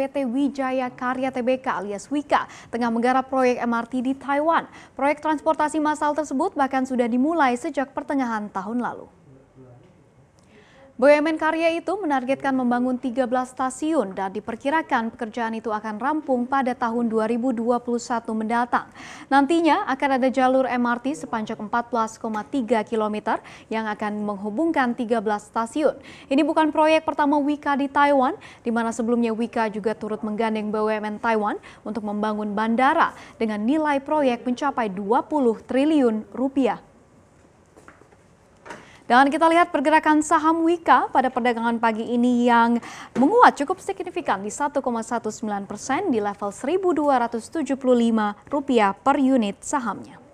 PT Wijaya Karya Tbk alias Wika tengah menggarap proyek MRT di Taiwan. Proyek transportasi massal tersebut bahkan sudah dimulai sejak pertengahan tahun lalu. BUMN Karya itu menargetkan membangun 13 stasiun dan diperkirakan pekerjaan itu akan rampung pada tahun 2021 mendatang. Nantinya akan ada jalur MRT sepanjang 14,3 km yang akan menghubungkan 13 stasiun. Ini bukan proyek pertama Wika di Taiwan, di mana sebelumnya Wika juga turut menggandeng BUMN Taiwan untuk membangun bandara dengan nilai proyek mencapai 20 triliun rupiah. Dan kita lihat pergerakan saham Wika pada perdagangan pagi ini yang menguat cukup signifikan di 1,19 persen di level Rp1.275 per unit sahamnya.